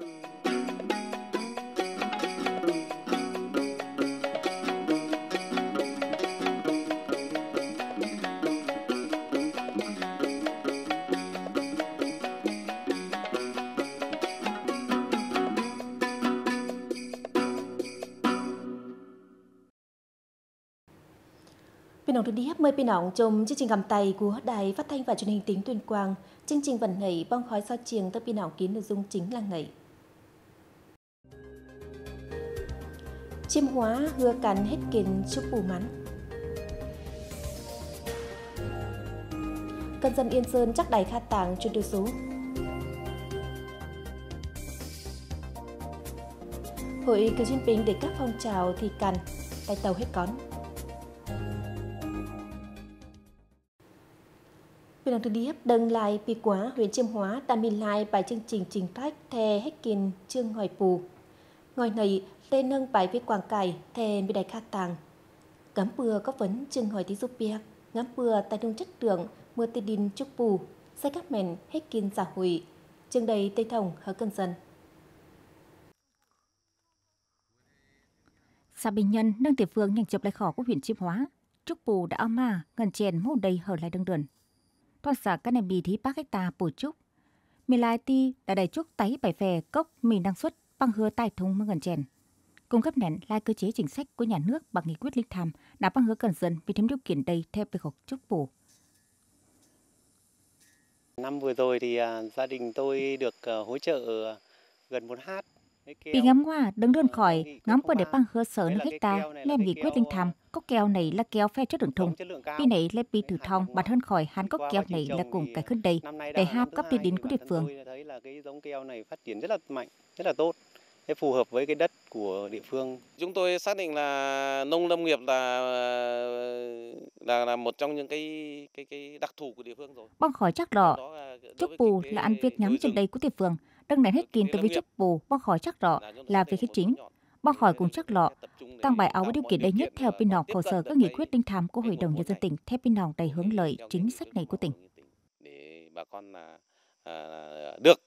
Bình nóng đi mời bình nóng trong chương trình cầm tay của đài phát thanh và truyền hình tính tuyên quang. Chương trình vận nảy bong khói sao chiêng tới bình nóng kiến nội dung chính là ngày. chiêm hóa hưa cắn hết kín chúc ủ mắn cân dân yên sơn chắc đầy kha tàng cho tiêu số hội cử chuyên bình để các phong trào thì cằn tay tàu hết cón Huyện đồng thực điếp đâng lại pi quá huyện chiêm hóa ta minh lại bài chương trình trình tách thè hết kiền chương hỏi phù. Ngoài này, tê nâng bài viết quảng cải thề với đại khát tàng. Ngắm bừa có vấn chừng hỏi tí giúp bia, ngắm bừa tài nông chất lượng, mưa tê đinh chúc bù, xây các mèn hết kiên giả hủy, chừng đầy tây thồng hở cân dân. Xã Bình Nhân nâng địa phương nhanh chụp lại khỏ của huyện Chiêm Hóa, chúc bù đã ấm ma ngần chèn mô đầy hở lại đường đường. Toàn xã các nền bì thí bác hecta bù trúc. Mì lai ti đã đầy trúc tấy bảy phè cốc mì năng suất bằng hứa tài thông mương gần chèn. Cung cấp nền là cơ chế chính sách của nhà nước bằng nghị quyết lịch tham đã bằng hứa cần dân vì thêm điều kiện đầy theo về học chức bổ. Năm vừa rồi thì à, gia đình tôi được à, hỗ trợ à, gần 1 hát vì ngắm hoa đứng đơn ờ, khỏi, ngắm qua để băng hứa sở nước ta nên nghị quyết linh tham, có keo này là keo phe chất lượng thùng. Vì này là bị thử thong bản hơn khỏi hắn có keo này là cùng cái khứn đầy, để hạp cấp đi đến của địa phương. tôi Thấy là cái giống keo này phát triển rất là mạnh, rất là tốt phù hợp với cái đất của địa phương. Chúng tôi xác định là nông lâm nghiệp là là là một trong những cái cái cái đặc thù của địa phương rồi. Bong khỏi chắc lọ, chúc bù là ăn việc nhắm trên đây của địa phương. Đăng nền hết kín từ với chúc bù, bong khỏi chắc lọ là về hết chính. Bong khỏi cùng chắc lọ, tăng bài áo với điều kiện đầy nhất theo pin nòng hồ sơ các nghị quyết đinh thám của Hội đồng Nhân dân tỉnh theo pin nòng đầy hướng lợi chính sách này của tỉnh. Để bà con là à, được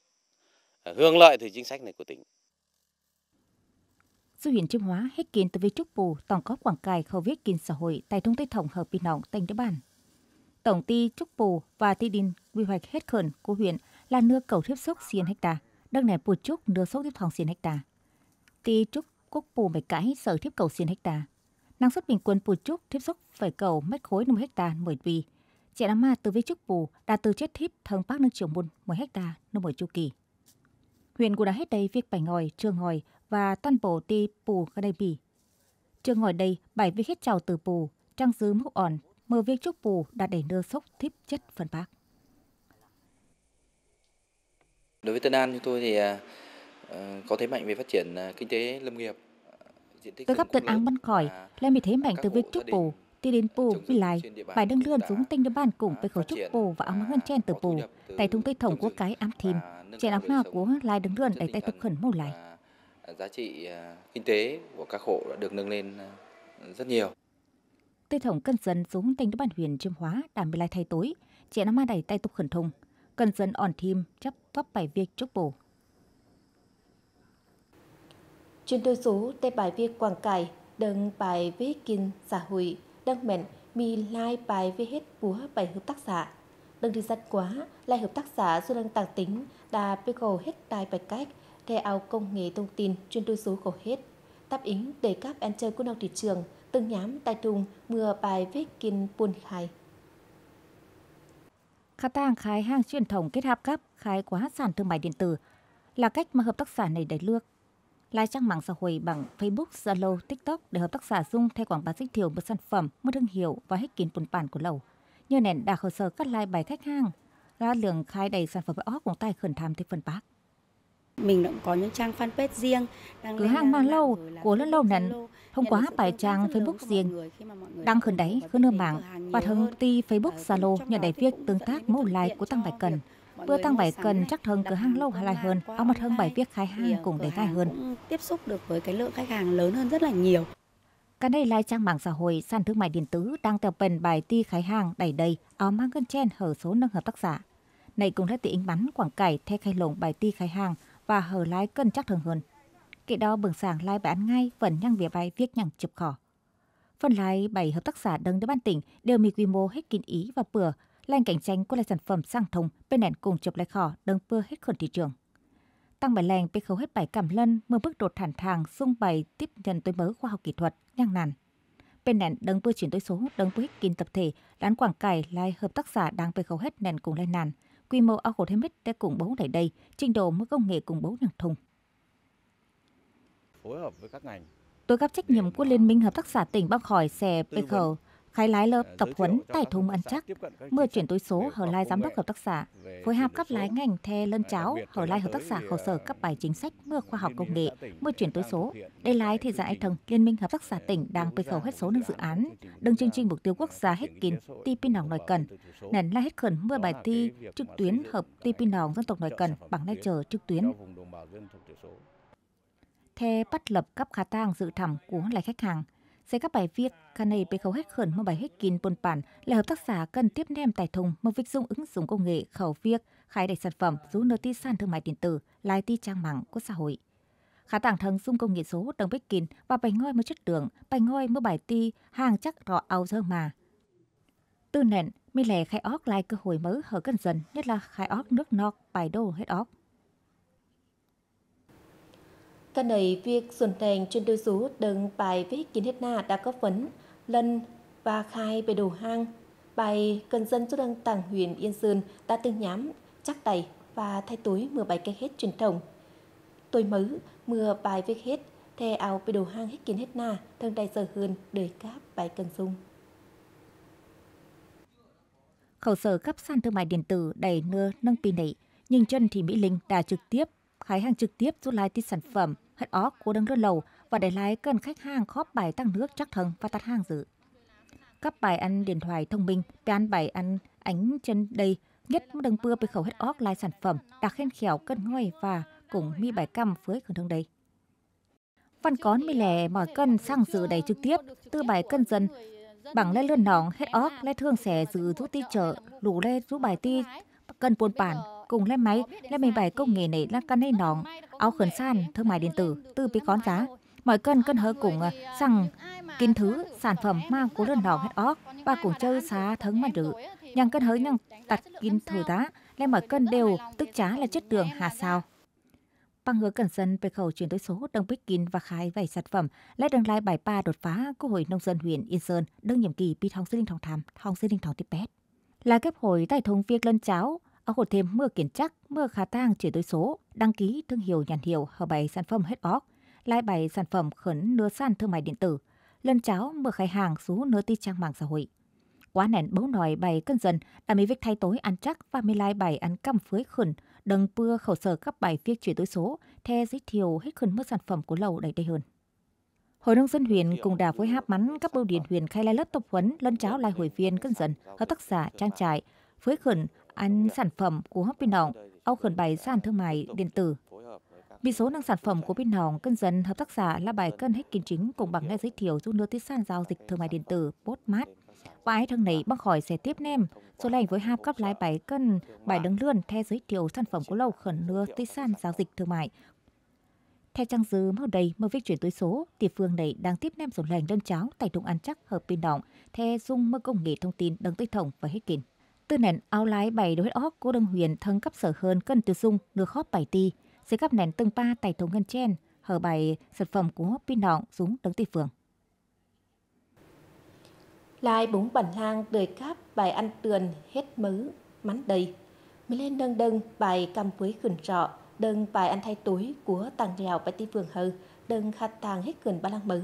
à, hưởng lợi từ chính sách này của tỉnh dù huyện Chiêm Hóa hết kiến tới với trúc bù tổng có quảng cài khâu viết kinh xã hội tại trung tây tổng hợp bình nọng tỉnh địa bàn. Tổng ty trúc bù và ti đình quy hoạch hết khẩn của huyện là nưa cầu thiếp sốc xiên hecta, đất này bù trúc nưa sốc tiếp thòng xiên hecta. Ti trúc quốc bù mấy cãi sở thiếp cầu xiên hecta. Năng suất bình quân bù trúc thiếp sốc phải cầu mét khối 5 hecta mỗi vì. Trẻ đám ma từ với trúc bù đã từ chết thiếp thân bác nước trường môn 10 hecta nông mỗi chu kỳ huyện cũng đã hết đây việc bảy ngòi, trương ngòi và toàn bộ ti bù gần bì. chưa ngồi đây, bài viết hết chào từ pù trang dứ mốc ỏn, mơ viết chúc pù đã để nơ sốc thiếp chất phần bác. Đối với Tân An chúng tôi thì à, à, có thế mạnh về phát triển à, kinh tế lâm nghiệp. Tôi gặp Tân An Văn Khỏi, lên bị thế mạnh từ việc chúc pù đi đến pù vì lại bài đăng lươn xuống tinh đứa bàn cùng với khẩu trúc pù và ống ngân chen từ pù tại thung cây thổng của cái ám thìm trên áo hoa của lại đứng lươn đẩy tay tục khẩn mâu lại Ờ, giá trị ờ, kinh tế của các hộ đã được nâng lên ờ, rất nhiều. Tây thổng cân dân xuống tỉnh đất bản huyền chiêm hóa đảm bị lai thay tối, trẻ nó ma đẩy tay tục khẩn thông, cân dân ổn thêm chấp tóc bài việc chúc bổ. Chuyên đôi số tay bài viết quảng cải, đơn bài viết kinh xã hội, đăng mệnh mi lai bài viết hết búa bài hợp tác xã. đơn thì dân quá, lai hợp tác xã dù đang tăng tính, đà bê hết tài bài cách, theo ao công nghệ thông tin chuyên đối số khổ hết. Đáp ứng để các anh chơi của nông thị trường, từng nhám tai trùng mưa bài viết kinh buôn khai. Khả tang khai hàng truyền thống kết hợp các khai quá sản thương mại điện tử là cách mà hợp tác xã này đẩy lược lai trang mạng xã hội bằng Facebook, Zalo, TikTok để hợp tác xã dung thay quảng bá giới thiệu một sản phẩm, một thương hiệu và hết kiến buôn bản của lầu. Như nền đã hồ sơ cắt lai bài khách hàng, ra lượng khai đầy sản phẩm với óc của tay khẩn tham thế phân bác. Mình cũng có những trang fanpage riêng. Đang Cửa hàng mang lâu của lớn lâu nền hôm qua bài trang Facebook riêng đăng khẩn đáy khẩn nơ mạng và thông ti Facebook Zalo nhận đại viết tương tác mẫu like của tăng bài cần bữa tăng bài cần chắc thân cửa hàng lâu hay lại hơn ông mặt hơn bài viết khai hàng cũng để gai hơn tiếp xúc được với cái lượng khách hàng lớn hơn rất là nhiều cái đây lai trang mạng xã hội sàn thương mại điện tử đang tập bền bài ti khai hàng đẩy đầy áo mang cân chen hở số nâng hợp tác giả này cũng đã tỷ in bắn quảng cải theo khai lồng bài ti khai hàng và hở lái cân chắc thường hơn. Kể đó bường sàng lái bán ngay phần nhăng vỉa vai viết nhằng chụp khỏ. Phần lái bảy hợp tác xã đứng đến ban tỉnh đều mì quy mô hết kín ý và bừa, lành cạnh tranh của lại sản phẩm sang thông bên nền cùng chụp lại khỏ đấng bưa hết khẩn thị trường. Tăng bảy lành bên khấu hết bảy cảm lân mưa bước đột thản thàng xung bày tiếp nhận tối mới khoa học kỹ thuật nhăng nàn bên nền đấng bưa chuyển tối số đấng bưa hết kín tập thể lán quảng cải lai hợp tác xã đang bên khấu hết nền cùng lên nàn quy mô ao hồ thêm Algorithm để củng bố tại đây, trình độ mới công nghệ củng bố năng thùng. Phối hợp với các ngành Tôi gặp trách nhiệm của Liên minh Hợp tác xã tỉnh Bắc khỏi xe Bê Khẩu khai lái lớp ờ, tập huấn tài thùng ăn chắc, mưa chuyển túi số hở lai giám đốc hợp tác xã, phối hợp các lái ngành the lân cháo hở lai hợp tác xã khẩu sở các bài chính sách mưa khoa học công nghệ, mưa chuyển túi số. Đây lái thì giải thần Liên minh hợp tác xã tỉnh đang bê khẩu hết số nâng dự án, đừng chương trình mục tiêu quốc gia hết kín ti pin nòng nòi cần, nền lai hết khẩn mưa bài thi trực tuyến hợp ti pin nòng dân tộc nòi cần bằng lai chờ trực tuyến the bắt lập cấp khá tang dự thẩm của lại khách hàng Giải các bài viết, Caney bê khẩu hết khẩn một bài hết kín bôn bản là hợp tác xã cần tiếp nem tài thùng một vịt dung ứng dụng công nghệ khẩu việc khai đẩy sản phẩm rú nơ ti sàn thương mại điện tử, lai ti trang mạng của xã hội. Khá tảng thần dung công nghệ số đồng bích kín và bài ngôi một chất tưởng, bài ngôi một bài ti hàng chắc rõ ao dơ mà. Tư nền, mi lẻ khai óc lại cơ hội mới hở cần dần, nhất là khai óc nước nọc, bài đô hết óc. Cái này việc xuân tèn trên đôi số đừng bài viết kiến hết na đã có vấn lần và khai về đồ hang. Bài cần dân cho đăng tàng huyền Yên Sơn đã từng nhám, chắc đầy và thay túi mưa bài cây hết truyền thống. Tôi mới mưa bài viết hết, thè áo về đồ hang hết kiến hết na, thân đầy giờ hơn đời cáp bài cần dung. Khẩu sở khắp sàn thương mại điện tử đầy ngơ nâng pin nảy, nhưng chân thì Mỹ Linh đã trực tiếp khách hàng trực tiếp rút lại tí sản phẩm, hết ó cố đăng đơn lầu và để lái cần khách hàng khóp bài tăng nước chắc thần và tắt hàng dự. Các bài ăn điện thoại thông minh, bài ăn bài ăn ánh chân đầy, nhất một đừng bưa bị khẩu hết óc lại sản phẩm, đặc khen khéo cân ngôi và cùng mi bài cam với khẩn thương đầy. Văn cón mi lẻ mỏi cân sang dự đầy trực tiếp, tư bài cân dân, bằng lên lươn nóng hết óc, lê thương xẻ dự rút ti chợ, lũ lê rút bài ti, cân buôn bản, cùng lên máy, lên máy bài công nghệ này là căn hay nòng, áo khẩn san, thương mại điện tử, tư bí con giá. Mọi cân cân hơ cùng rằng à, kiến thứ sản phẩm mang cố đơn nòng hết óc và cùng chơi xá thấn mà rử. Nhằng cân hơ nhằng tặt kiến thứ giá, lên mọi cân đều tức chá là chất tường hà sao. Bằng hứa cẩn dân về khẩu chuyển đổi số đồng bích kín và khai vài sản phẩm, lấy đường lai bài ba đột phá của hội nông dân huyện Yên Sơn, đương nhiệm kỳ bị thong sinh thong tham, thong sinh thong tiếp bét. Là kép hội tại thông việc lân cháo, ở hồ thêm mưa kiến chắc, mưa khá tang chuyển đối số, đăng ký thương hiệu nhãn hiệu hở bày sản phẩm hết óc, lai bày sản phẩm khẩn nửa sàn thương mại điện tử, lần cháo mưa khai hàng số nửa ti trang mạng xã hội. Quá nền bấu nòi bày cân dần, đã mấy việc thay tối ăn chắc và mấy lai bày ăn căm phới khẩn, đừng pưa khẩu sở các bài viết chuyển đối số, theo giới thiệu hết khẩn mưa sản phẩm của lầu đầy đầy hơn. Hội nông dân huyện cùng đà phối háp mắn các bưu điện huyện khai lai lớp tập huấn lân cháo lai hội viên cân dần hợp tác xã trang trại phối khẩn ăn sản phẩm của Bình Nọng, ao khẩn bày sàn thương mại điện tử. Vì số năng sản phẩm của Bình Nọng, cân dân hợp tác giả là bài cân hết kiến chính cùng bằng nghe giới thiệu giúp nước tiết sàn giao dịch thương mại điện tử Postmart. Và ai thằng này băng khỏi sẽ tiếp nem, số lành với hạp cấp lái bài cân, bài đứng lươn theo giới thiệu sản phẩm của lâu khẩn nưa tiết sàn giao dịch thương mại theo trang dư màu đầy mà việc chuyển tới số, địa phương này đang tiếp nem số lành đơn cháo tại đồng ăn chắc hợp pin động, theo dung mơ công nghệ thông tin đấng tới thổng và hết kín tư nền áo lái bảy đối óc của đồng huyền thân cấp sở hơn cân từ dung được khóp bảy ti sẽ gấp nền từng ba tài thống ngân chen hở bảy sản phẩm của pin nọng xuống đấng tây phường lai búng bản lang đời cáp bài ăn tuần hết mớ mắn đầy mới lên đơn đơn bài cầm quế khẩn trọ đơn bài ăn thay túi của tàng rào bài ti phường hờ đơn khát tàng hết gần ba lang mứ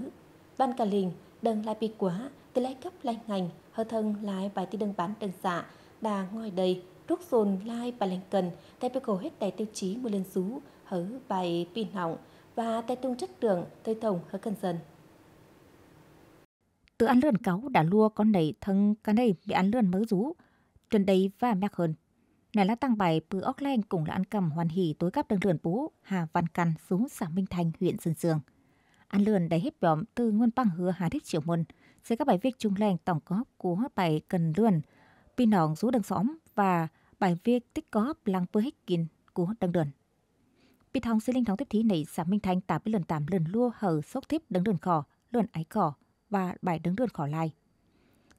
ban cà liền đơn lai pi quá từ lai cấp lai ngành hơ thân lai bài ti đơn bán đơn dạ đà ngồi đầy, rút dồn lai bà lành cần, tay bê cầu hết tay tiêu chí mưa lên rú, hớ bài pin hỏng, và tay tung chất đường, tay thồng hớ cần dần. Từ ăn lươn cáu đã lua con nảy thân cá này bị ăn lươn mớ rú, trên đây và mẹc hơn. Này là tăng bài bư óc len cùng là ăn cầm hoàn hỉ tối cắp đường lượn bố Hà Văn Căn xuống xã Minh Thành, huyện Sơn Dương. Ăn lươn đầy hết bỏm từ nguyên băng hứa Hà Thích Triệu Môn. Sẽ các bài viết trung lành tổng có của bài cần lươn Pin nọng rú đằng xóm và bài viết tích góp lăng bơ hích kín của đằng đờn. Pin thong xin linh thóng tiếp thí này sám minh thanh tạp với lần tạm lần lua hở sốc tiếp đằng đờn khỏ, lần ái khỏ và bài đằng đờn khỏ lai.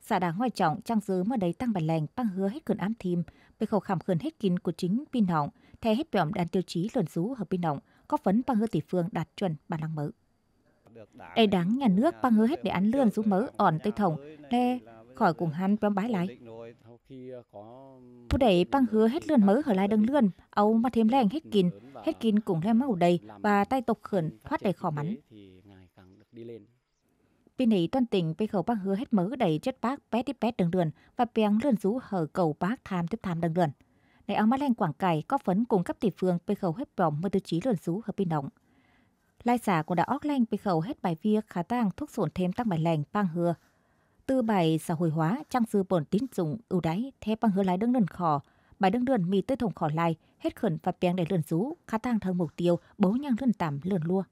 Xã đá ngoài trọng trang dứ mà đấy tăng bản lành băng hứa hết cường ám thìm về khẩu khảm khẩn hết kín của chính pin nọng theo hết bẻm đàn tiêu chí lần rú hợp pin nọng có vấn băng hứa tỷ phương đạt chuẩn bản năng mới đây đáng nhà nước băng hứa hết để ăn lươn rú mỡ ỏn tây thổng đe khỏi cùng hắn bấm bái lại. Ờ, Phụ đẩy băng hứa hết lươn mỡ hở lại đằng lươn, ấu mà thêm lèng hết kín, hết kín cùng lem màu đầy và tay tục khẩn thoát đầy khó mắn. Bên này toàn tỉnh bên khẩu băng hứa hết mỡ đầy chất bác bé tiếp bé đằng lươn và bèng lươn rú hở cầu bác tham tiếp tham đằng lươn. Này áo mắt lên quảng cải có phấn cùng cấp tỷ phương bên khẩu hết bỏng mơ tư trí lươn rú hợp bên động. Lai xả của đã óc lanh bên khẩu hết bài vía khả tang thuốc sổn thêm tăng bài lành băng hứa tư bài xã hội hóa trang sư bổn tín dụng ưu đãi thế bằng hứa lái đứng đơn khó bài đứng đơn mì tới thùng khó lai hết khẩn và bèn để lượn rú khá tăng thân mục tiêu bố nhang lượn tạm lượn lua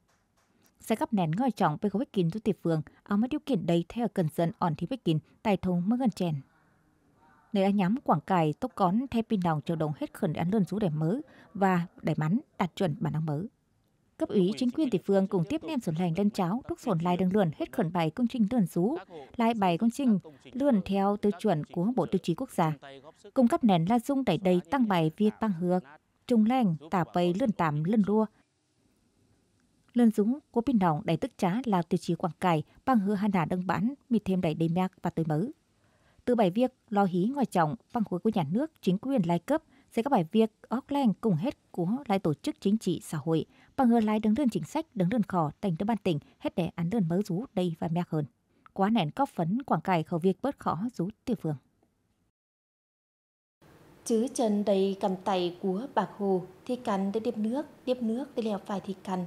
sẽ gấp nén ngồi trọng với khối kín tu tiệp phường áo mới điều kiện đầy theo cần dân ổn thì với kín tài thùng mới gần chèn nơi anh nhắm quảng cài tốc cón theo pin đồng chờ đồng hết khẩn để ăn lượn rú để mới và để mắn đạt chuẩn bản năng mới cấp ủy chính quyền địa phương cùng tiếp nem sổn lành lên cháo, đúc sổn lại đường luận hết khẩn bài công trình tuần rú, lại bài công trình luồn theo tiêu chuẩn của Bộ Tiêu chí Quốc gia. Cung cấp nền la dung đẩy đầy tăng bài viết băng hược, trung lành, tả bày lươn tạm lươn đua. Lươn dũng của pin nòng đầy tức trá là tiêu chí quảng cải, băng hư hà nà đăng bản mì thêm đầy đầy mạc và tươi mới từ bài viết lo hí ngoài trọng băng khối của nhà nước chính quyền lai cấp dưới các bài việc, Auckland cùng hết của lại tổ chức chính trị xã hội, bằng ngờ lại đứng đơn chính sách, đứng đơn khỏ, thành đơn ban tỉnh, hết để án đơn mớ rú đây và mẹc hơn. Quá nén cóc phấn quảng cải khẩu việc bớt khó rú tiểu phương. Chứ chân đầy cầm tay của bạc hồ, thì cắn để điệp nước, điệp nước để leo phải thì cần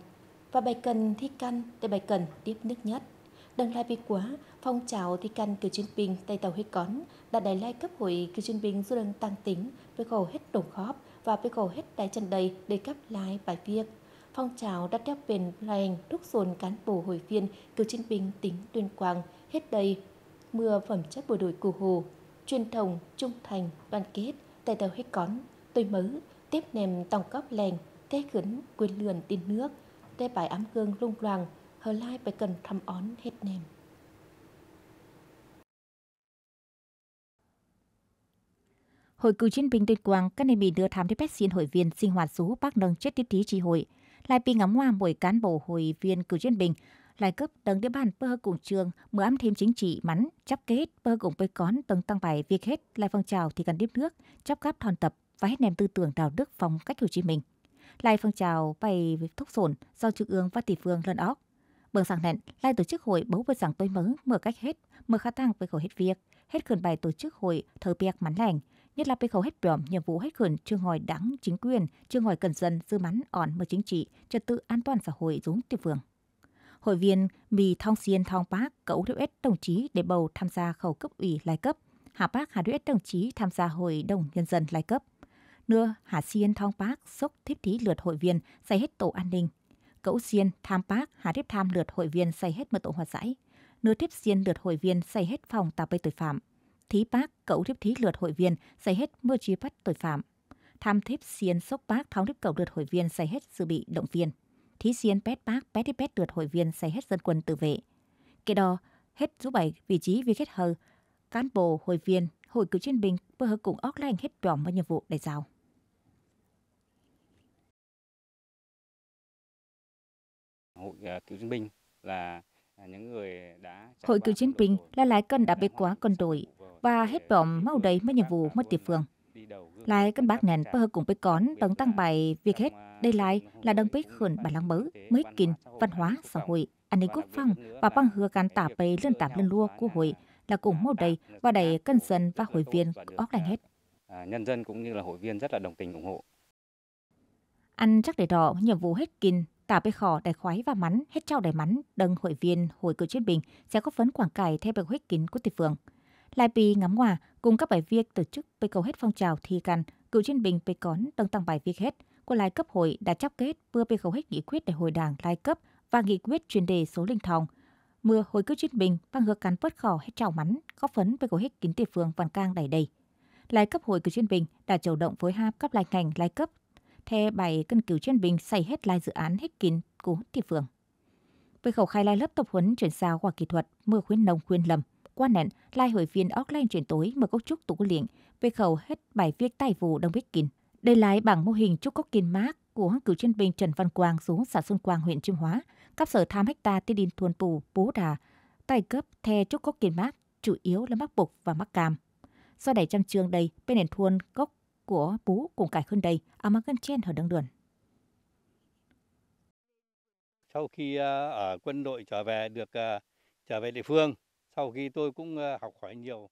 và bài cần thì cắn để bài cần điệp nước nhất. Đừng lại bị quá, phong trào thi căn cử chuyên binh Tây Tàu Huyết Cón đã đẩy lai cấp hội cử chuyên binh du đơn tăng tính với gầu hết đồng khóp và với gầu hết đáy chân đầy để cấp lái bài viết. Phong trào đã đeo bền lành đúc dồn cán bộ hội viên cử chuyên binh tính tuyên quang hết đầy mưa phẩm chất bộ đội cụ hồ truyền thống trung thành đoàn kết Tây Tàu Huyết Cón tươi mới tiếp nèm tòng cấp lành thế khấn quyền lườn tin nước té bài ám gương lung loàng hờ lai phải cần thăm ón hết nèm Hội cựu chiến binh tuyên quang các nên bị đưa tham đến bác xin hội viên sinh hoạt số bác nâng chết tiết trí tri hội. Lại bị ngắm hoa mỗi cán bộ hội viên cựu chiến binh lại cấp tầng địa bàn bơ cùng trường mở ám thêm chính trị mắn chấp kết bơ cùng với con tầng tăng bài việc hết lại phong trào thì cần tiếp nước chấp cáp thon tập và hết nền tư tưởng đạo đức phong cách Hồ Chí Minh lại phong trào bày thúc sổn do trung ương và tỷ phương lần óc bường sàng nện lại tổ chức hội bấu với rằng tôi mớ mở cách hết mở khá tăng với khẩu hết việc hết khẩn bài tổ chức hội thờ biếc mắn lành nhất là về khẩu hết bỏm nhiệm vụ hết khẩn chưa hỏi đảng chính quyền, chưa hỏi cần dân dư mắn ổn mở chính trị, trật tự an toàn xã hội giống địa phương. Hội viên Mì Thong Xiên Thong Park cậu đuết đồng chí để bầu tham gia khẩu cấp ủy lai cấp, Hà Park Hà đuết đồng chí tham gia hội đồng nhân dân lai cấp. Nưa Hà Xiên Thong Park sốc thiết thí lượt hội viên xây hết tổ an ninh. Cậu Xiên Tham Park Hà tiếp tham lượt hội viên xây hết mật tổ hòa giải. Nưa tiếp Xiên lượt hội viên xây hết phòng tạp bê tội phạm thí bác cậu thiếp thí lượt hội viên giải hết mưa trí bắt tội phạm. Tham thiếp xiên sốc bác tháo thiếp cậu lượt hội viên giải hết dự bị động viên. Thí xiên pét bác pét thiếp pét lượt hội viên giải hết dân quân tự vệ. Kế đo hết số bảy vị trí vi kết hờ, cán bộ, hội viên, hội cựu chiến binh phối hợp cùng óc lành hết tròn và nhiệm vụ để giao. Hội à, cựu chiến binh là à, những người đã Hội cựu chiến binh là lái cân đã bê quá con đội, và hết bỏm mau đầy mất nhiệm vụ mất địa phương. Lại cân bác nền bơ cùng với con tấn tăng bài việc hết, đây lại là đơn vị khẩn bản lăng mới, mới kín, văn hóa, xã hội, an ninh quốc phòng và băng hứa gắn tả bày lên tạm lên lua của hội là cùng mau đầy và đầy cân dân và hội viên óc đành hết. À, nhân dân cũng như là hội viên rất là đồng tình ủng hộ. Anh chắc để đỏ, nhiệm vụ hết kín, tả bê khỏ đài khoái và mắn hết trao đài mắn đâng hội viên hội cựu chiến binh sẽ có phấn quảng cải theo bậc huyết kín của địa phương Lai Pi ngắm hòa cùng các bài viết tổ chức bê cầu hết phong trào thi căn, cựu chiến binh bê cón tăng tăng bài viết hết của Lai cấp hội đã chấp kết bưa bê cầu hết nghị quyết đại hội đảng Lai cấp và nghị quyết chuyên đề số linh thòng. Mưa hồi cựu chiến binh và ngược cán bớt khỏ hết trào mắn, góp phấn bê cầu hết kín địa phương văn cang đầy đầy. Lai cấp hội cựu chiến binh đã chủ động phối hợp cấp lai ngành lai cấp theo bài cân cửu chuyên binh xây hết lai dự án hết kín của thị phường Với khẩu khai lai lớp tập huấn chuyển giao qua kỹ thuật mưa khuyến nông khuyên lầm – qua nén lại hội viên Auckland chuyển tối mở cốc trúc tủ liền về khẩu hết bài viết tài vụ Đông biết Kinh Đây lại bằng mô hình trúc cốc kín mát của cựu chiến binh Trần Văn Quang xuống xã Xuân Quang, huyện Chiêm Hóa, cấp sở tham hecta tiên đin thuần pù, bố đà, tay cấp the trúc cốc kín mát, chủ yếu là mắc bục và mắc cam. Do đẩy trăm trường đây, bên nền thuần cốc của bố cùng cải hơn đây, à mà gần trên ở đường đường. Sau khi ờ, ở quân đội trở về được ờ, trở về địa phương sau khi tôi cũng ờ, học hỏi nhiều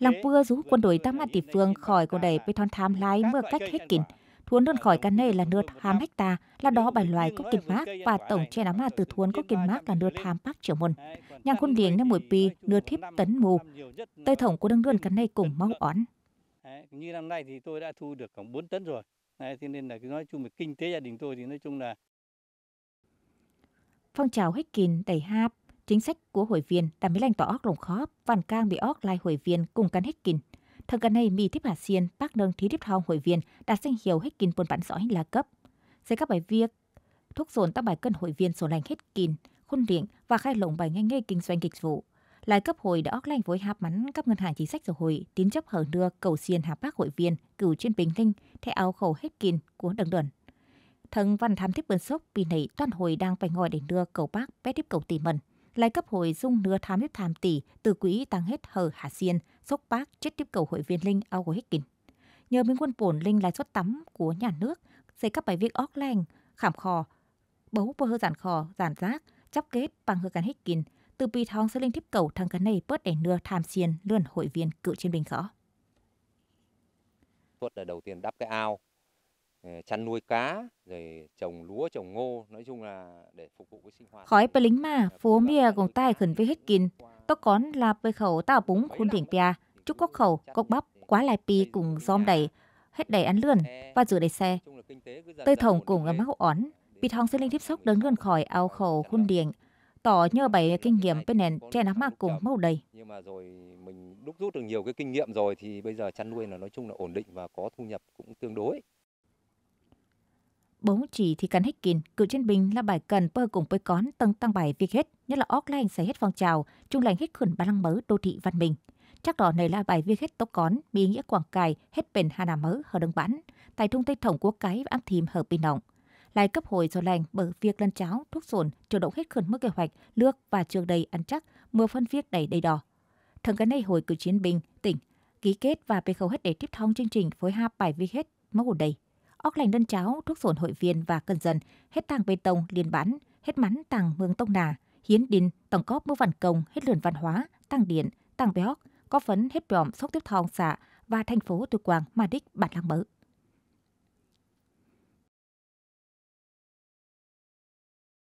Lòng bưa giúp quân đội tam An Tỷ phương khỏi cuộc đẩy bê thon tham lái mưa cách hết kín. Thuấn đơn ờ, khỏi cái này là nửa tham hecta là đó bài loài có kiểm mát và tổng che đám mà từ thuấn có kiểm mát là nửa tham bắc triệu môn. Nhà quân điển năm mũi pi nửa thiếp tấn mù. Tây thổng của đương đơn cái này cùng mau ón. Như năm nay thì tôi đã thu được khoảng 4 tấn rồi. Đấy, thế nên là nói chung về kinh tế gia đình tôi thì nói chung là phong trào hết kín đẩy háp Chính sách của hội viên đã mới lành tỏ óc lồng khó, văn cang bị óc lại hội viên cùng cắn hết kín. Thường gần này mì tiếp hạ xiên, bác nâng thí tiếp thong hội viên đã danh hiệu hết kín buôn bản giỏi là cấp. Dưới các bài viết, thuốc dồn các bài cân hội viên sổ lành hết kín, khuôn điện và khai lộng bài ngành ngay kinh doanh dịch vụ. Lại cấp hội đã óc lành với hạp mắn các ngân hàng chính sách rồi hội tín chấp hở đưa cầu xiên hạp bác hội viên cửu trên bình linh theo áo khẩu hết kín của đần đần thần văn tham tiếp bơn sốc vì nảy toàn hồi đang phải ngồi để đưa cầu bác bé tiếp cầu tỉ mẩn lại cấp hội dung nửa tham tiếp tham tỷ từ quỹ tăng hết hờ Hà Xiên, sốc bác chết tiếp cầu hội viên Linh ao của Hích Kỳnh. Nhờ miếng quân bổn Linh lại xuất tắm của nhà nước, xây các bài viết óc lành, khảm khò, bấu bơ hơ giản khò, giản rác, chấp kết bằng hơi cán hết Kỳnh, từ bì thong sẽ linh tiếp cầu thằng cái này bớt để nửa tham xiên lươn hội viên cựu chiến binh khó. Suốt là đầu tiên đắp cái ao, Ờ, chăn nuôi cá, rồi trồng lúa, trồng ngô, nói chung là để phục vụ cái sinh hoạt. Khói Pelingma, phố Mia gồm tay khẩn với hết kín, tóc con là với khẩu tạo búng khuôn đỉnh pia, chúc cốc khẩu, cốc bắp, quá lại pi cùng giom đầy, hết đầy ăn lươn và rửa đầy xe. Tơi thổng cùng là mắc ón, bị thong sẽ linh tiếp xúc đến gần khỏi ao khẩu khuôn điện tỏ nhờ bảy kinh nghiệm bên nền che nắm mạc cùng mẫu đầy. Nhưng mà rồi mình đúc rút được nhiều cái kinh nghiệm rồi thì bây giờ chăn nuôi là nói chung là ổn định và có thu nhập cũng tương đối bốn chỉ thì cần hết kín, cựu chiến binh là bài cần bơ cùng với cón tăng tăng bài việc hết, nhất là óc lành sẽ hết phong trào, trung lành hết khẩn ba lăng mới đô thị văn minh. Chắc đó này là bài viết hết tốc cón, bị nghĩa quảng cài, hết bền hà nam mới hờ đấng bản, tài thông tây thổng của cái và ám thìm hờ pin động. Lại cấp hồi rồi lành bởi việc lăn cháo, thuốc sồn, chủ động hết khẩn mức kế hoạch, lược và trường đầy ăn chắc, mưa phân viết đầy đầy đỏ. Thần cái này hồi cựu chiến binh, tỉnh, ký kết và về khấu hết để tiếp thông chương trình phối hợp bài viết hết mẫu đầy óc lành đơn cháo, thuốc sổn hội viên và cần dần, hết tàng bê tông liên bán, hết mắn tàng mương tông nà, hiến đinh, tổng cóp mưu văn công, hết lườn văn hóa, tăng điện, tăng bé hóc, có phấn hết bỏm sốc tiếp thong xạ và thành phố Tuyên Quang, Ma Đích, Bản Lăng Bỡ.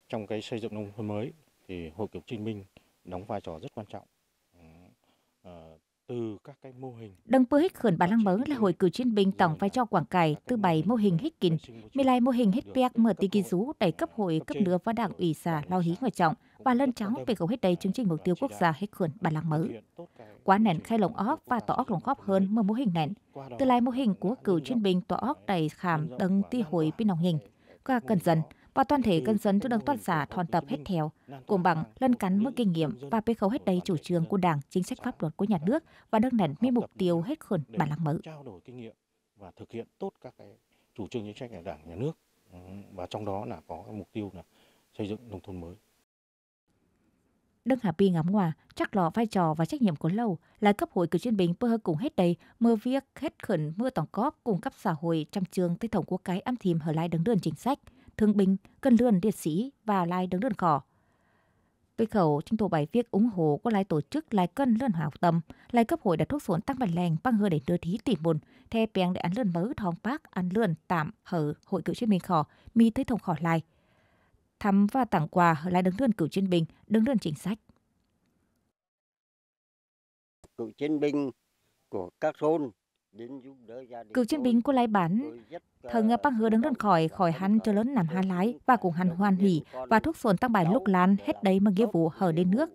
Trong cái xây dựng nông thôn mới thì Hội cựu Trinh Minh đóng vai trò rất quan trọng. Ờ, từ các cái mô hình. Đừng bư hích khẩn bản lăng mới là hội cựu chiến binh tổng vai trò quảng cải tư bày mô hình hít kín. mi lại mô hình hít piak mở tì kỳ rú đẩy cấp hội cấp đứa và đảng ủy xã lo hí ngoài trọng và lân trắng về cầu hết đầy chương trình mục tiêu quốc gia hết khẩn bà lăng mới. Quá nền khai lồng óc và tỏ óc lồng khóp hơn mơ mô hình nền. Từ lại mô hình của cựu chiến binh tỏ óc đầy khảm tầng ti hội bên nòng hình. Qua cần dần, và toàn thể dân dân cho được toàn xã thon tập hết theo, cùng bằng lân cắn mức kinh nghiệm và bê khấu hết đầy chủ trương của Đảng, chính sách pháp luật của nhà nước và đương nền mấy mục tiêu hết khẩn bản lăng mới. Trao đổi kinh nghiệm và thực hiện tốt các cái chủ trương chính sách của Đảng, nhà nước ừ, và trong đó là có mục tiêu là xây dựng nông thôn mới. đơn Hà Pi ngắm ngoài, chắc lọ vai trò và trách nhiệm của lâu là cấp hội cựu chiến binh bơ cùng hết đầy, mưa việc hết khẩn mưa tổng cóp cùng cấp xã hội trăm trường tới thổng quốc cái âm thìm hở lại đứng đường chính sách thương binh, cân lươn liệt sĩ và lai đứng đơn khỏ. Với khẩu chính thủ bài viết ủng hộ của lai tổ chức lai cân lươn hòa tâm, lai cấp hội đã thuốc xuống tăng bản lèng băng hơ để đưa thí tỷ môn, thè bèng để ăn lươn mớ thong bác ăn lươn tạm hở hội cựu chiến binh khỏ, mi thấy thông khỏ lai. Thăm và tặng quà lai đứng lươn cựu chiến binh, đứng đơn chính sách. Cựu chiến binh của các thôn Cựu chiến binh của Lai Bản thần băng hứa đứng đơn ờ, khỏi khỏi hắn cho lớn nằm há lái và cùng hắn hoan hỉ và thuốc sồn tăng bài lúc lan hết đấy mà nghĩa vụ hở đến nước.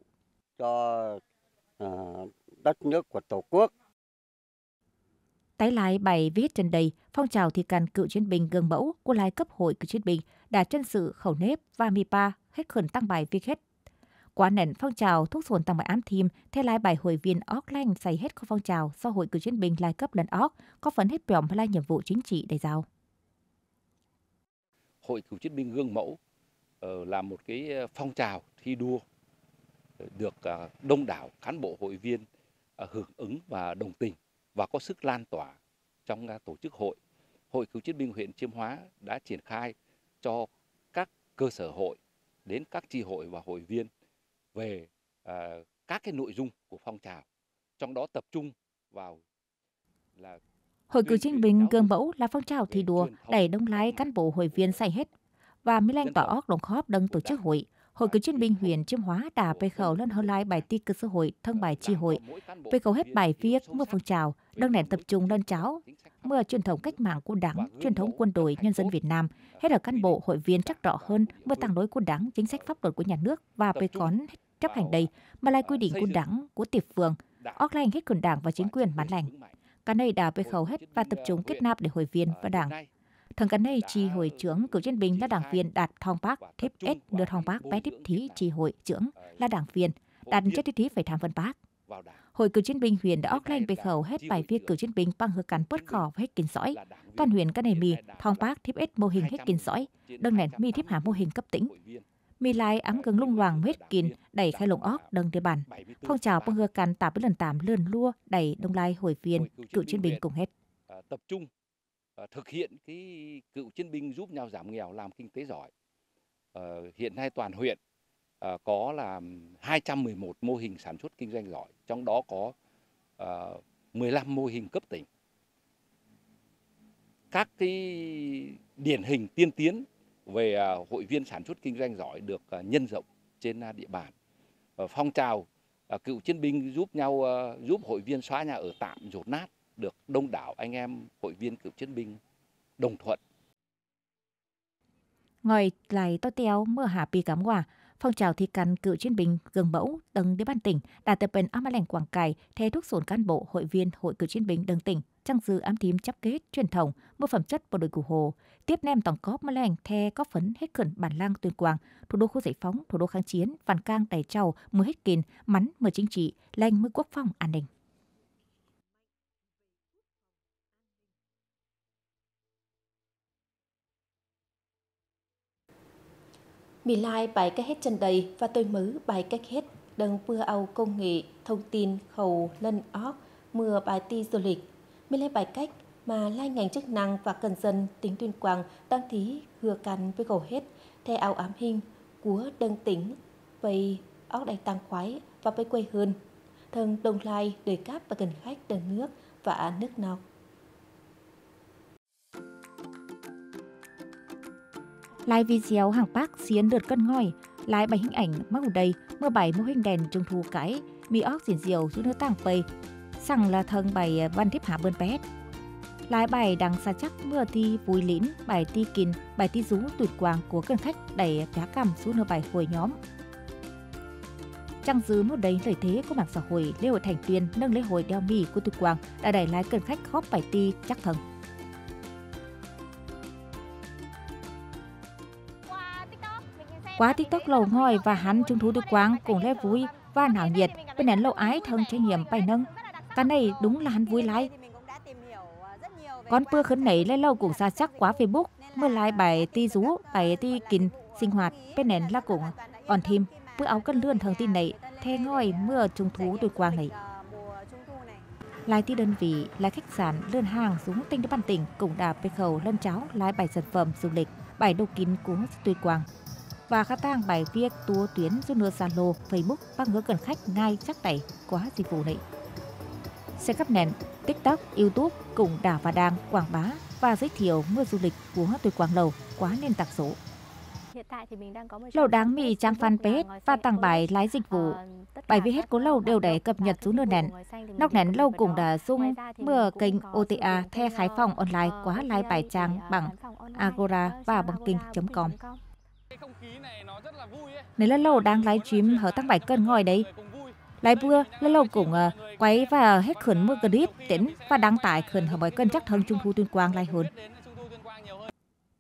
Cho ờ, đất nước của Tổ quốc. Tái lại bài viết trên đây, phong trào thì cần cựu chiến binh gương mẫu của lai cấp hội cựu chiến binh đã chân sự khẩu nếp và mipa hết khẩn tăng bài viết hết Quả nền phong trào thuốc sồn tăng bài ám thêm, thế lại bài hội viên óc lanh xảy hết có phong trào do hội cựu chiến binh lai cấp lần óc, có phần hết bỏng lai nhiệm vụ chính trị đầy giao. Hội cựu chiến binh gương mẫu ờ, là một cái ờ, phong trào thi đua ờ, được đông đảo cán bộ hội viên hưởng ứng và đồng tình và có sức lan tỏa trong tổ chức hội. Hội cựu chiến binh huyện Chiêm Hóa đã triển khai cho các cơ sở hội đến các tri hội và hội viên về ờ, các nội dung của phong trào, trong đó tập trung vào là Hội cựu chiến binh gương mẫu là phong trào thi đua đẩy đông lái cán bộ hội viên say hết và mới lan tỏa óc đồng khóp đấng tổ chức hội, hội cựu chiến binh huyện Chiêm Hóa đã bày khẩu lên hơn lai bài ti cơ xã hội thân bài chi hội, bày khẩu hết bài viết mưa phong trào, đăng nền tập trung lên cháo, mưa truyền thống cách mạng của đảng, truyền thống quân đội nhân dân Việt Nam, hết ở cán bộ hội viên chắc rõ hơn mưa tăng lối của đảng, chính sách pháp luật của nhà nước và bày cón chấp hành đầy, mà lại quy định của đảng, của tiệp phường, óc lành hết quần đảng và chính quyền mãn lành. Cả này đã bày khẩu hết và tập trung kết nạp để hội viên và đảng Thường gần này chi hội trưởng cựu chiến binh là đảng viên Đạt Thong Park Thiếp S. đưa Thong Park bé tiếp thí chi hội trưởng là đảng viên Đạt chết Tiếp Thí phải tham vân Park. Hội cựu chiến binh huyện đã óc lên bề khẩu hết bài viết cựu chiến binh bằng hứa cắn bớt khó và hết kinh sỏi. Toàn huyện các này mì, thong bác thiếp ít mô hình hết kinh sỏi, đơn nền mi thiếp hạ mô hình cấp tỉnh. Mì lai ấm gừng lung hoàng hết kinh đẩy khai lồng óc đơn địa bàn. Phong trào bằng hứa cắn tạp với lần tạm lươn lua, đẩy đông lai hội viên cựu chiến binh cùng hết. Tập trung Ờ, thực hiện cái cựu chiến binh giúp nhau giảm nghèo làm kinh tế giỏi. Ờ, hiện nay toàn huyện ờ, có là 211 mô hình sản xuất kinh doanh giỏi, trong đó có 15 mô hình cấp tỉnh. Các cái điển hình tiên tiến về hội viên sản xuất kinh doanh giỏi được nhân rộng trên à, địa bàn. Phong trào cựu chiến binh giúp nhau giúp hội viên xóa nhà ở tạm rột nát được đông đảo anh em hội viên cựu chiến binh đồng thuận. Ngồi lại to tèo mưa hạ pi cắm quả, phong trào thi căn cựu chiến binh gương mẫu từng địa bàn tỉnh đã tập bên ám lành quảng cài, thế thuốc sổn cán bộ hội viên hội cựu chiến binh đơn tỉnh trang dư ám thím chấp kết truyền thống mua phẩm chất bộ đội cụ hồ tiếp nem tổng cóp mới lành the có phấn hết khẩn bản lang tuyên quang thủ đô khu giải phóng thủ đô kháng chiến phản cang đài châu mưa hết kín mắn mưa chính trị lành mưa quốc phòng an ninh Mì lai bài cách hết chân đầy và tôi mứ bài cách hết đừng bưa âu công nghệ, thông tin, khẩu, lân óc, mưa bài ti du lịch. Mì lai bài cách mà lai ngành chức năng và cần dân tính tuyên quang đăng thí hừa cắn với khẩu hết, theo áo ám hình, của đơn tính, vây óc đầy tăng khoái và vây quê hơn. Thân đồng lai, đời cáp và gần khách đơn nước và nước nọc. lái video hàng bác xiến lượt cân ngòi, lái bài hình ảnh mắc đầy, mưa bài mô hình đèn trông thú cái, mì óc diễn diều chứ nước tàng bầy. Sẵn là thân bài văn thiếp hạ bơn bé. Lái bài đăng xa chắc mưa thi vui lín, bài ti kín, bài ti rú tuyệt quang của cân khách đẩy cá cầm xuống nửa bài hồi nhóm. Trăng dứ một đầy lợi thế của mạng xã hội lễ hội thành tuyên nâng lễ hội đeo mì của tuyệt quang đã đẩy lái cân khách khóp bài ti chắc thần. Qua TikTok lầu ngồi và hắn trung thú được quang cũng lẽ vui và náo nhiệt bên nén lâu ái thân trách nhiệm bài nâng. Cái này đúng là hắn vui lái. Con bưa khấn nấy lên lâu cũng xa chắc quá Facebook mới lại bài ti rú, bài ti kín sinh hoạt bên nén là cũng on thêm bữa áo cân lươn thường tin này the ngồi mưa trung thú tuổi quang này lại ti đơn vị lại khách sạn lươn hàng xuống tinh đến bản tỉnh cũng đã về khẩu lân cháo lại bài sản phẩm du lịch bài đồ kín cú tuổi quang và các tang bài viết tua tuyến rút nưa Zalo, Facebook bác ngứa cần khách ngay chắc tẩy quá dịch vụ này. Xe cắp nền, TikTok, YouTube cũng đã và đang quảng bá và giới thiệu mưa du lịch của tuyệt Quảng Lầu quá nên tảng số. Hiện tại thì mình đang có một lầu đáng mì trang fanpage và tặng bài lái dịch vụ. Ờ, bài viết hết của lầu đều để cập nhật xuống nửa nền. Nóc nền lâu cũng đã dung mưa kênh OTA theo khái phòng online quá lái bài trang bằng Agora và bằng kinh.com. Nếu là lâu đang live stream hở tăng bảy cân ngồi đấy. Lại bữa, lâu lâu cũng uh, ờ, quay và hết khẩn mua clip tính và đăng tải khẩn hở bảy cân chắc thân Trung Thu Tuyên Quang lại hơn.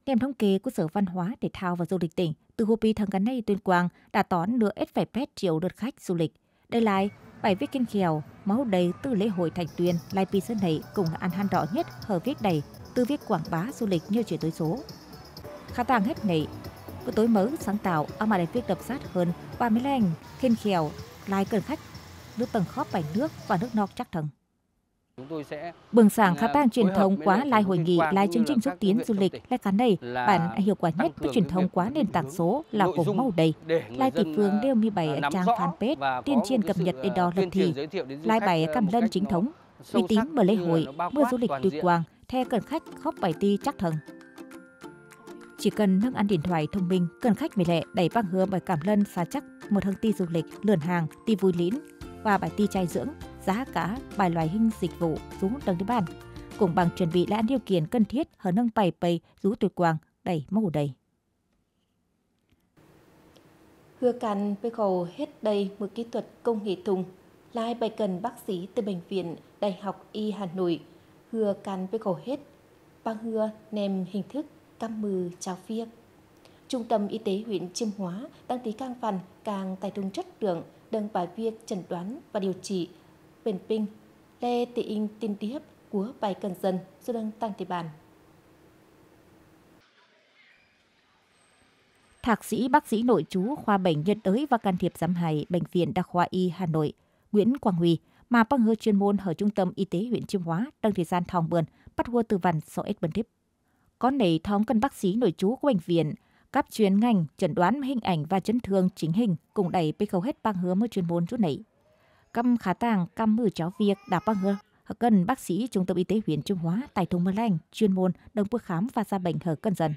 theo thống kê của Sở Văn hóa, Thể thao và Du lịch tỉnh, từ Hồ Phi thằng gắn nay Tuyên Quang đã đón nửa s pet triệu lượt khách du lịch. Đây là bài viết kinh khèo, máu đầy từ lễ hội Thành Tuyên, Lai Pi Sơn Hỷ cùng ăn han rõ nhất hở viết đầy từ viết quảng bá du lịch như chuyển tới số. Khá tàng hết nảy, với tối mới sáng tạo ở mà để việc đập sát hơn 30 lành, khen khéo, lai cơn khách, nước tầng khóp bảy nước và nước nọc chắc thần. Bừng sảng à, khá tang truyền thống quá lai hội nghị, lai chương trình xúc tiến du lịch, lai cán này, bản hiệu quả nhất với truyền thống quá nền tảng số là cổ màu đầy. Lai tỷ phương đeo mi bảy trang fanpage, tiên triên cập nhật để à, đo lập thì. Lai bảy cầm lân chính thống, uy tín mở lễ hội, mưa du lịch tuyệt quang, the cần khách khóc bảy ti chắc thần. Chỉ cần nâng ăn điện thoại thông minh, cần khách về lệ đẩy băng hứa bởi cảm lân xá chắc một hương ti du lịch lườn hàng ti vui lĩnh và bài ti trai dưỡng giá cả bài loài hình dịch vụ rú tầng thứ bàn cùng bằng chuẩn bị lãn điều kiện cần thiết hở nâng bày bày rú tuyệt quang đầy mẫu đầy hứa càn với khẩu hết đầy một kỹ thuật công nghệ thùng lai bài cần bác sĩ từ bệnh viện đại học y hà nội hứa càn với khẩu hết băng hứa nem hình thức cam mừ chào phiếc. Trung tâm Y tế huyện Chiêm Hóa đăng ký càng phản càng tài trung chất lượng đơn bài viết chẩn đoán và điều trị bền pin lê tị in tin tiếp của bài cần dân do đăng tăng tỷ bản. Thạc sĩ bác sĩ nội chú khoa bệnh nhân đới và can thiệp giám hài Bệnh viện Đa khoa Y Hà Nội Nguyễn Quang Huy mà bác hơ chuyên môn ở trung tâm y tế huyện Chiêm Hóa đang thời gian thòng bườn bắt hua từ vằn sổ ít bần tiếp. Con này thống cân bác sĩ nội trú của bệnh viện, các chuyên ngành chẩn đoán hình ảnh và chấn thương chính hình cùng đẩy bê khâu hết băng hứa mới chuyên môn chút này. Cầm khá tàng cầm mưu cháu việc đã băng hứa hợp cần bác sĩ trung tâm y tế huyện Trung Hóa tại Thùng Mơ Lanh chuyên môn đồng bước khám và ra bệnh hợp cân dần.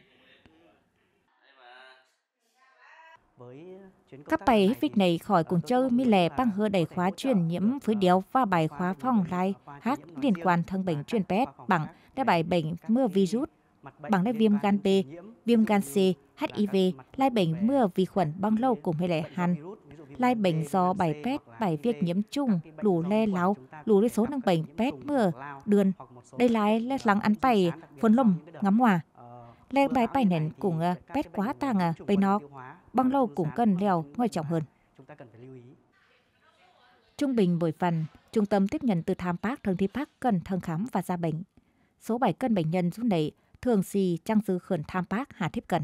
Các bài hết vịt này khỏi cùng chơi mi lè băng hứa đầy khóa truyền nhiễm với đéo và bài khóa phòng lai hát liên quan thân bệnh truyền pet bằng đã bài bệnh mưa virus bằng các viêm gan B, viêm gan C, HIV, lai bệnh mưa vi khuẩn băng lâu cùng hay lại hàn, lai bệnh do bài pet, bài việc nhiễm trùng, lù le láo, lù lê số năng bệnh pet mưa, đường, đây lại lét lắng ăn bày, phấn lồng, ngắm hòa. Ờ, lê bài bài nền cùng ờ, pet quá tàng ờ, bày nó, băng lâu cũng cần leo ngoài trọng hơn. Trung bình mỗi phần, trung tâm tiếp nhận từ tham bác thân thi bác cần thân khám và ra bệnh. Số 7 cân bệnh nhân rút này thường xì trang dư khẩn tham bác hà thiếp cần.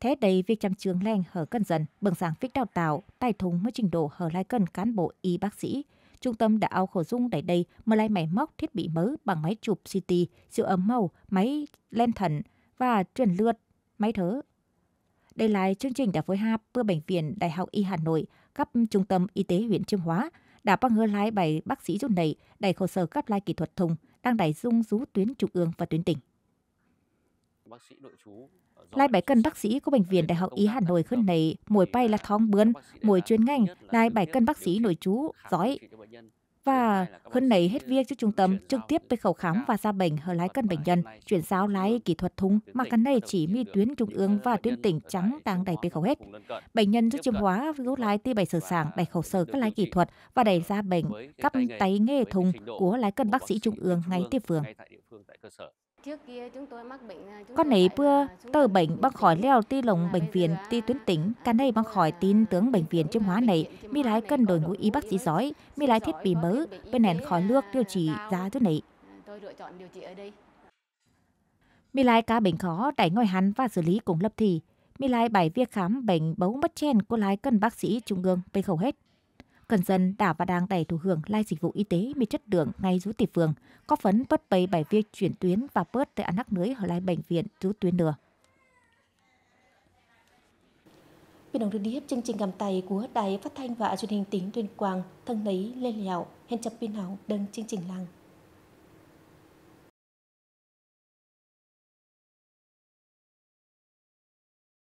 Thế đấy việc chăm trường len hở cân dần, bằng sáng phích đào tạo, tài thùng mới trình độ hở lai cân cán bộ y bác sĩ. Trung tâm đã ao khổ dung đẩy đây mở lại máy móc thiết bị mới bằng máy chụp CT, siêu âm màu, máy len thận và truyền lượt, máy thở Đây là chương trình đã phối hợp với Bệnh viện Đại học Y Hà Nội, cấp Trung tâm Y tế huyện Chiêm Hóa, đã bằng hứa lái bài bác sĩ rút này, đẩy khổ sở cấp lai kỹ thuật thùng, đang đẩy dung rú tuyến trung ương và tuyến tỉnh. Ờ, lai bái cân bác sĩ của Bệnh viện Đại học Y Hà Nội khơn này, mùi bay là à, thong bướn, mùi chuyên ngành, lai bái cân bác sĩ nội chú, giỏi. Và khơn này hết việc cho trung tâm, trực tiếp tới khẩu khám và ra bệnh hờ lái cân bệnh nhân, chuyển giao lái kỹ thuật thúng, mà cân này chỉ mi tuyến trung ương ờ, và tuyến tỉnh trắng đang đẩy tới khẩu hết. Bệnh nhân rất chiêm hóa, rút lái ti bảy sở sàng đẩy khẩu sở các lái kỹ thuật và đẩy ra bệnh, cắp tay nghề thùng của lái cân bác sĩ trung ương ngay tiếp phường. À, Con này bữa tờ bệnh bác khỏi leo ti lồng bệnh viện ti tuyến tỉnh, à, căn này bác khỏi tin tướng bệnh viện Chiêm Hóa này, mi lái cân đội ngũ y bác sĩ giỏi, mi lái thiết bị mới, bên nền khỏi nước điều à, trị giá thứ này. Tôi lựa chọn điều trị ở đây. Mi lái cá bệnh khó đẩy ngồi hắn và xử lý cùng lập thì. Mi lái bài việc khám bệnh bấu mất chen của lái cân bác sĩ trung ương bên khẩu hết. Cần dân đã và đang đẩy thụ hưởng lai dịch vụ y tế chất lượng ngay dưới tỷ phường, có phấn bớt bày bài viết chuyển tuyến và bớt tại anh nắc mới ở lai bệnh viện dưới tuyến nữa. biên đồng điệp chương trình cầm tay của Đài Phát thanh và truyền hình tỉnh Tuyên Quang thân lấy lên lẹo hẹn chập biên hào đơn chương trình làng.